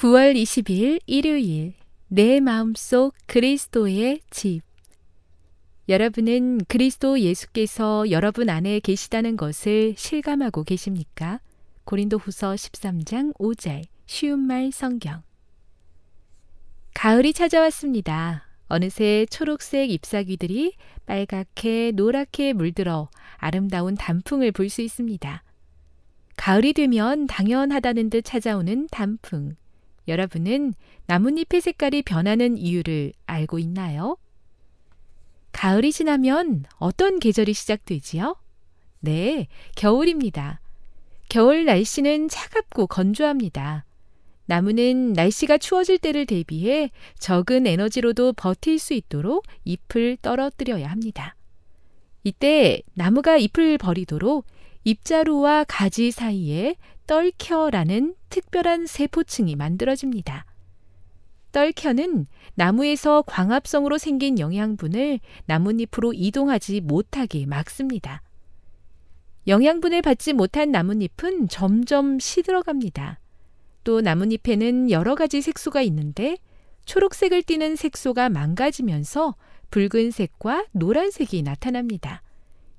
9월 20일 일요일 내 마음속 그리스도의 집 여러분은 그리스도 예수께서 여러분 안에 계시다는 것을 실감하고 계십니까? 고린도후서 13장 5절 쉬운 말 성경 가을이 찾아왔습니다. 어느새 초록색 잎사귀들이 빨갛게 노랗게 물들어 아름다운 단풍을 볼 수 있습니다. 가을이 되면 당연하다는 듯 찾아오는 단풍. 여러분은 나뭇잎의 색깔이 변하는 이유를 알고 있나요? 가을이 지나면 어떤 계절이 시작되지요? 네, 겨울입니다. 겨울 날씨는 차갑고 건조합니다. 나무는 날씨가 추워질 때를 대비해 적은 에너지로도 버틸 수 있도록 잎을 떨어뜨려야 합니다. 이때 나무가 잎을 버리도록 입자루와 가지 사이에 떨켜라는 특별한 세포층이 만들어집니다. 떨켜는 나무에서 광합성으로 생긴 영양분을 나뭇잎으로 이동하지 못하게 막습니다. 영양분을 받지 못한 나뭇잎은 점점 시들어갑니다. 또 나뭇잎에는 여러 가지 색소가 있는데 초록색을 띠는 색소가 망가지면서 붉은색과 노란색이 나타납니다.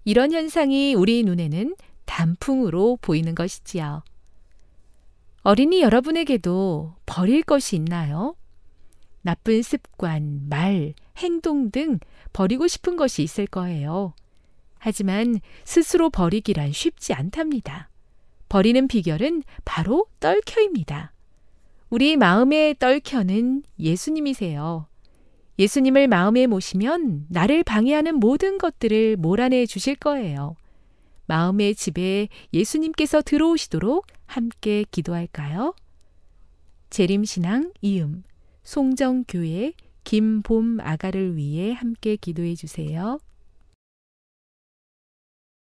이런 현상이 우리 눈에는 단풍으로 보이는 것이지요. 어린이 여러분에게도 버릴 것이 있나요? 나쁜 습관, 말, 행동 등 버리고 싶은 것이 있을 거예요. 하지만 스스로 버리기란 쉽지 않답니다. 버리는 비결은 바로 떨켜입니다. 우리 마음의 떨켜는 예수님이세요. 예수님을 마음에 모시면 나를 방해하는 모든 것들을 몰아내 주실 거예요. 마음의 집에 예수님께서 들어오시도록 함께 기도할까요? 재림신앙 이음, 송정교회 김봄 아가를 위해 함께 기도해 주세요.